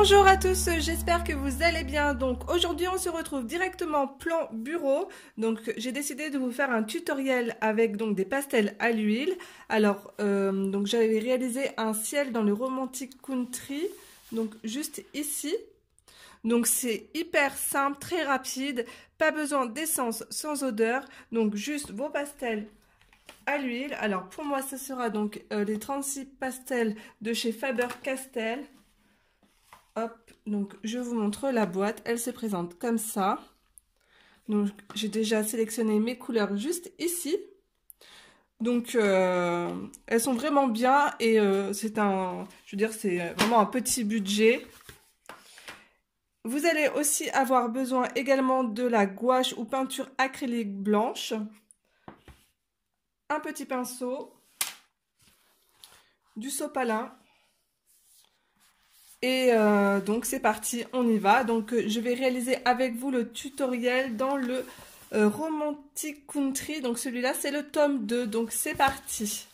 Bonjour à tous, j'espère que vous allez bien. Donc aujourd'hui on se retrouve directement plan bureau. Donc j'ai décidé de vous faire un tutoriel avec donc des pastels à l'huile. Alors euh, donc j'avais réalisé un ciel dans le romantic country, donc juste ici. Donc c'est hyper simple, très rapide, pas besoin d'essence sans odeur. Donc juste vos pastels à l'huile. Alors pour moi ce sera donc euh, les 36 pastels de chez Faber-Castell donc je vous montre la boîte. Elle se présente comme ça. Donc j'ai déjà sélectionné mes couleurs juste ici. Donc euh, elles sont vraiment bien et euh, c'est un, je veux dire, c'est vraiment un petit budget. Vous allez aussi avoir besoin également de la gouache ou peinture acrylique blanche, un petit pinceau, du sopalin, et euh, donc c'est parti, on y va. Donc euh, je vais réaliser avec vous le tutoriel dans le euh, Romantic Country. Donc celui-là c'est le tome 2, donc c'est parti.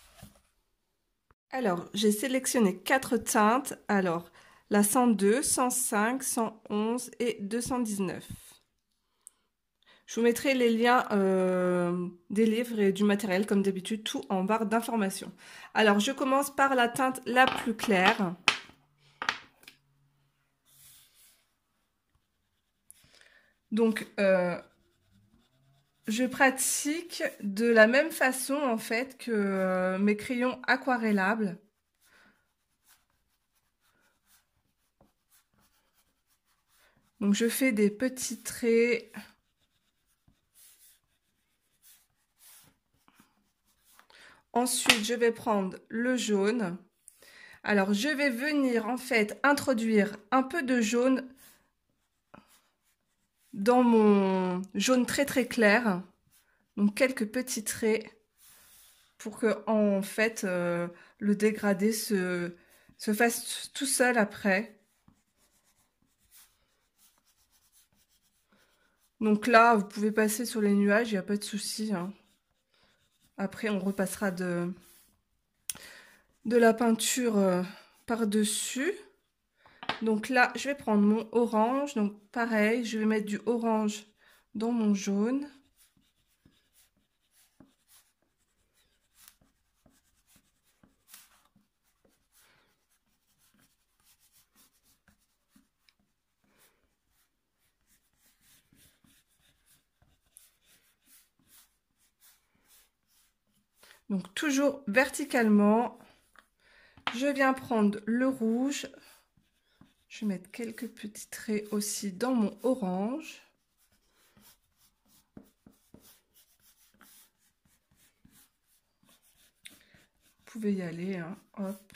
Alors j'ai sélectionné quatre teintes. Alors la 102, 105, 111 et 219. Je vous mettrai les liens des livres et du matériel comme d'habitude, tout en barre d'informations. Alors je commence par la teinte la plus claire. Donc, euh, je pratique de la même façon, en fait, que euh, mes crayons aquarellables. Donc, je fais des petits traits... Ensuite, je vais prendre le jaune. Alors, je vais venir en fait introduire un peu de jaune dans mon jaune très très clair, donc quelques petits traits pour que en fait euh, le dégradé se, fasse tout seul après. Donc là, vous pouvez passer sur les nuages, il n'y a pas de souci. Hein. Après, on repassera de, de la peinture euh, par-dessus. Donc là, je vais prendre mon orange. Donc pareil, je vais mettre du orange dans mon jaune. Donc toujours verticalement, je viens prendre le rouge, je vais mettre quelques petits traits aussi dans mon orange. Vous pouvez y aller, hein. hop.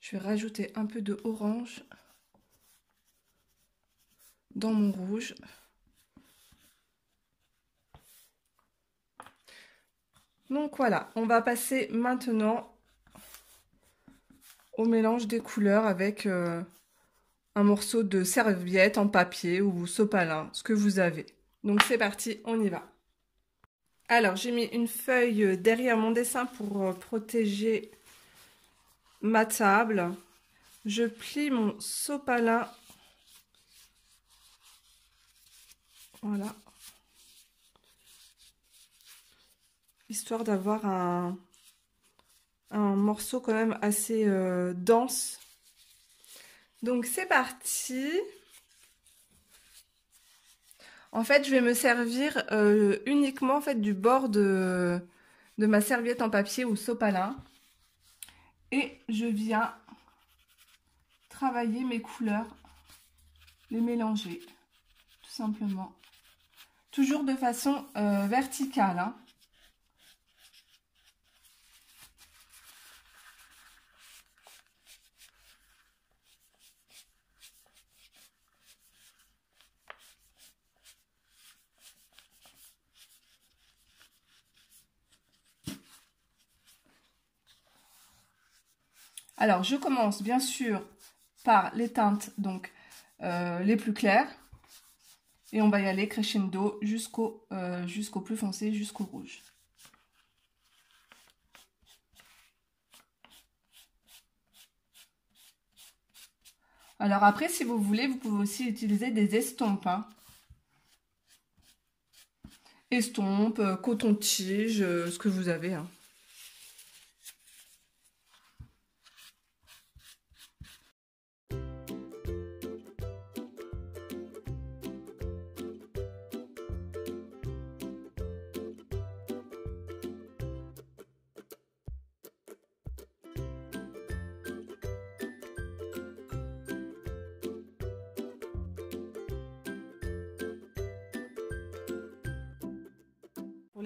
Je vais rajouter un peu de orange dans mon rouge. Donc voilà, on va passer maintenant au mélange des couleurs avec euh, un morceau de serviette en papier ou sopalin, ce que vous avez. Donc c'est parti, on y va. Alors j'ai mis une feuille derrière mon dessin pour euh, protéger ma table. Je plie mon sopalin. Voilà. histoire d'avoir un, morceau quand même assez euh, dense. Donc c'est parti. En fait, je vais me servir euh, uniquement en fait, du bord de, ma serviette en papier ou sopalin. Et je viens travailler mes couleurs, les mélanger, tout simplement. Toujours de façon euh, verticale. Hein. Alors, je commence bien sûr par les teintes donc euh, les plus claires. Et on va y aller crescendo euh, jusqu'au plus foncé, jusqu'au rouge. Alors après, si vous voulez, vous pouvez aussi utiliser des estompes. Hein. Estompes, coton-tige, euh, ce que vous avez. Hein.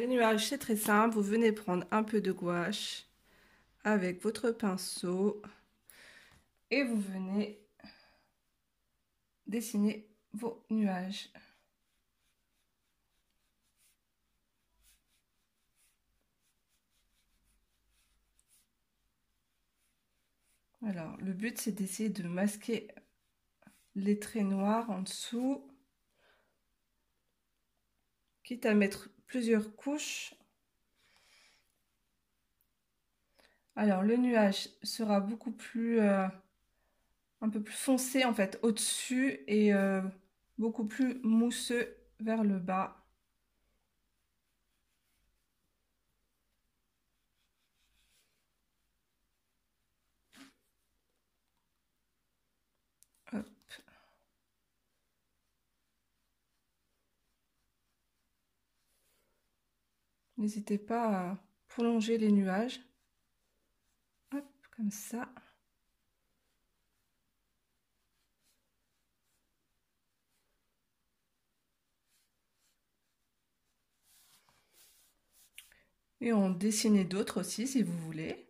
nuages, c'est très simple. Vous venez prendre un peu de gouache avec votre pinceau et vous venez dessiner vos nuages. Alors, le but, c'est d'essayer de masquer les traits noirs en dessous, quitte à mettre plusieurs couches. Alors le nuage sera beaucoup plus euh, un peu plus foncé en fait au-dessus et euh, beaucoup plus mousseux vers le bas. N'hésitez pas à prolonger les nuages. comme ça. Et on dessiner d'autres aussi si vous voulez.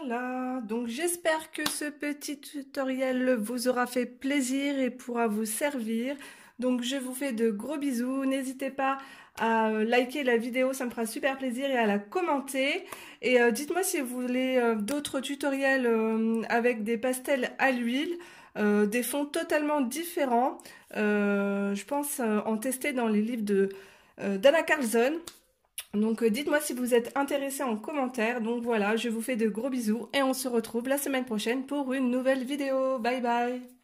Voilà, donc j'espère que ce petit tutoriel vous aura fait plaisir et pourra vous servir. Donc je vous fais de gros bisous, n'hésitez pas à euh, liker la vidéo, ça me fera super plaisir et à la commenter. Et euh, dites-moi si vous voulez euh, d'autres tutoriels avec des pastels à l'huile, des fonds totalement différents. je pense en tester dans les livres de d'Anna Carlson. Donc euh, dites-moi si vous êtes intéressé en commentaire. Donc voilà, je vous fais de gros bisous et on se retrouve la semaine prochaine pour une nouvelle vidéo. Bye bye